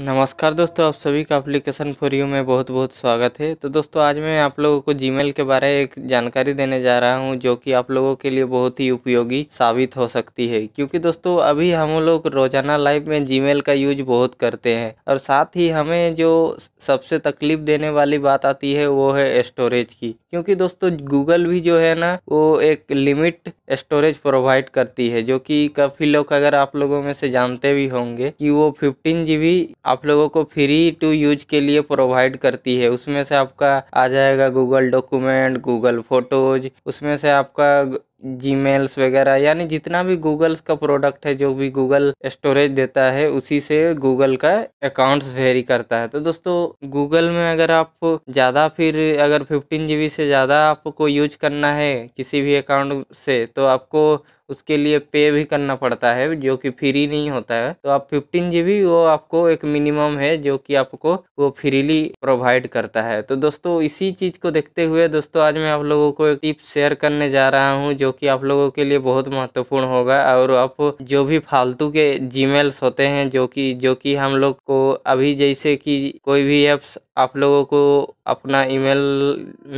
नमस्कार दोस्तों आप सभी का एप्लीकेशन फॉर यू में बहुत बहुत स्वागत है तो दोस्तों आज मैं आप लोगों को जीमेल के बारे में एक जानकारी देने जा रहा हूं जो कि आप लोगों के लिए बहुत ही उपयोगी साबित हो सकती है क्योंकि दोस्तों अभी हम लोग रोजाना लाइफ में जीमेल का यूज बहुत करते हैं और साथ ही हमें जो सबसे तकलीफ देने वाली बात आती है वो है स्टोरेज की क्योंकि दोस्तों गूगल भी जो है ना वो एक लिमिट स्टोरेज प्रोवाइड करती है जो कि काफ़ी लोग अगर आप लोगों में से जानते भी होंगे कि वो फिफ्टीन जी आप लोगों को फ्री टू यूज के लिए प्रोवाइड करती है उसमें से आपका आ जाएगा गूगल डॉक्यूमेंट गूगल फोटोज उसमें से आपका जीमेल्स वगैरह यानी जितना भी गूगल का प्रोडक्ट है जो भी गूगल स्टोरेज देता है उसी से गूगल का अकाउंट्स वेरी करता है तो दोस्तों गूगल में अगर आप ज़्यादा फिर अगर फिफ्टीन जी से ज़्यादा आपको यूज करना है किसी भी अकाउंट से तो आपको उसके लिए पे भी करना पड़ता है जो कि फ्री नहीं होता है तो आप फिफ्टीन जी वो आपको एक मिनिमम है जो कि आपको वो फ्रीली प्रोवाइड करता है तो दोस्तों इसी चीज़ को देखते हुए दोस्तों आज मैं आप लोगों को एक टिप शेयर करने जा रहा हूँ जो कि आप लोगों के लिए बहुत महत्वपूर्ण होगा और आप जो भी फालतू के जी होते हैं जो कि जो कि हम लोग को अभी जैसे कि कोई भी ऐप्स आप लोगों को अपना ईमेल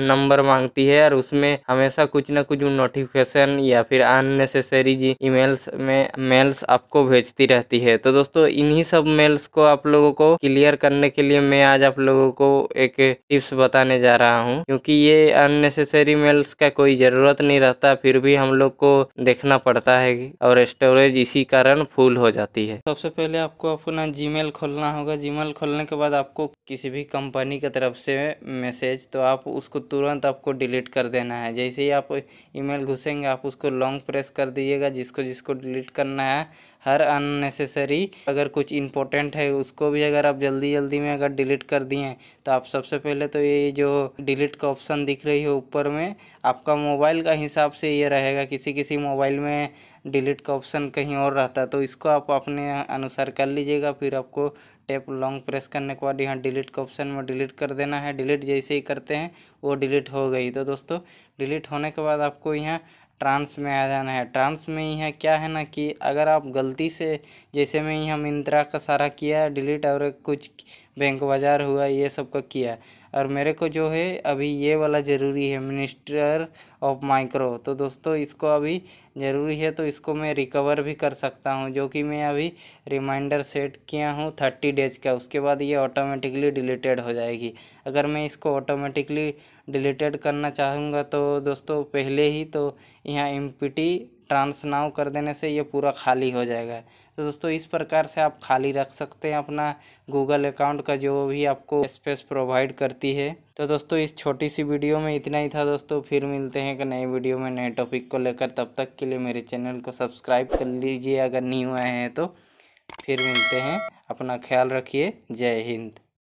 नंबर मांगती है और उसमें हमेशा कुछ ना कुछ नोटिफिकेशन या फिर अननेसेसरी जी ईमेल्स में मेल्स आपको भेजती रहती है तो दोस्तों इन्हीं सब मेल्स को आप लोगों को क्लियर करने के लिए मैं आज आप लोगों को एक टिप्स बताने जा रहा हूँ क्योंकि ये अननेसेसरी मेल्स का कोई ज़रूरत नहीं रहता फिर भी हम लोग को देखना पड़ता है और स्टोरेज इसी कारण फुल हो जाती है सबसे पहले आपको अपना जीमेल खोलना होगा जीमेल खोलने के बाद आपको किसी भी कंपनी कंपनी की तरफ से मैसेज तो आप उसको तुरंत आपको डिलीट कर देना है जैसे ही आप ईमेल घुसेंगे आप उसको लॉन्ग प्रेस कर दीजिएगा जिसको जिसको डिलीट करना है हर अननेसेसरी अगर कुछ इंपॉर्टेंट है उसको भी अगर आप जल्दी जल्दी में अगर डिलीट कर दिए तो आप सबसे पहले तो ये जो डिलीट का ऑप्शन दिख रही है ऊपर में आपका मोबाइल का हिसाब से ये रहेगा किसी किसी मोबाइल में डिलीट का ऑप्शन कहीं और रहता है तो इसको आप अपने अनुसार कर लीजिएगा फिर आपको टैप लॉन्ग प्रेस करने के बाद यहाँ डिलीट का ऑप्शन में डिलीट कर देना है डिलीट जैसे ही करते हैं वो डिलीट हो गई तो दोस्तों डिलीट होने के बाद आपको यहाँ ट्रांस में आ जाना है ट्रांस में यहाँ क्या है ना कि अगर आप गलती से जैसे में यहाँ मिंत्रा का सारा किया डिलीट और कुछ बैंक बाज़ार हुआ ये सब का किया और मेरे को जो है अभी ये वाला ज़रूरी है मिनिस्टर ऑफ माइक्रो तो दोस्तों इसको अभी ज़रूरी है तो इसको मैं रिकवर भी कर सकता हूँ जो कि मैं अभी रिमाइंडर सेट किया हूँ थर्टी डेज का उसके बाद ये ऑटोमेटिकली डिलीटेड हो जाएगी अगर मैं इसको ऑटोमेटिकली डिलीटेड करना चाहूँगा तो दोस्तों पहले ही तो यहाँ एम ट्रांसनाव कर देने से ये पूरा खाली हो जाएगा तो दोस्तों इस प्रकार से आप खाली रख सकते हैं अपना गूगल अकाउंट का जो भी आपको स्पेस प्रोवाइड करती है तो दोस्तों इस छोटी सी वीडियो में इतना ही था दोस्तों फिर मिलते हैं एक नए वीडियो में नए टॉपिक को लेकर तब तक के लिए मेरे चैनल को सब्सक्राइब कर लीजिए अगर नहीं हुए हैं तो फिर मिलते हैं अपना ख्याल रखिए जय हिंद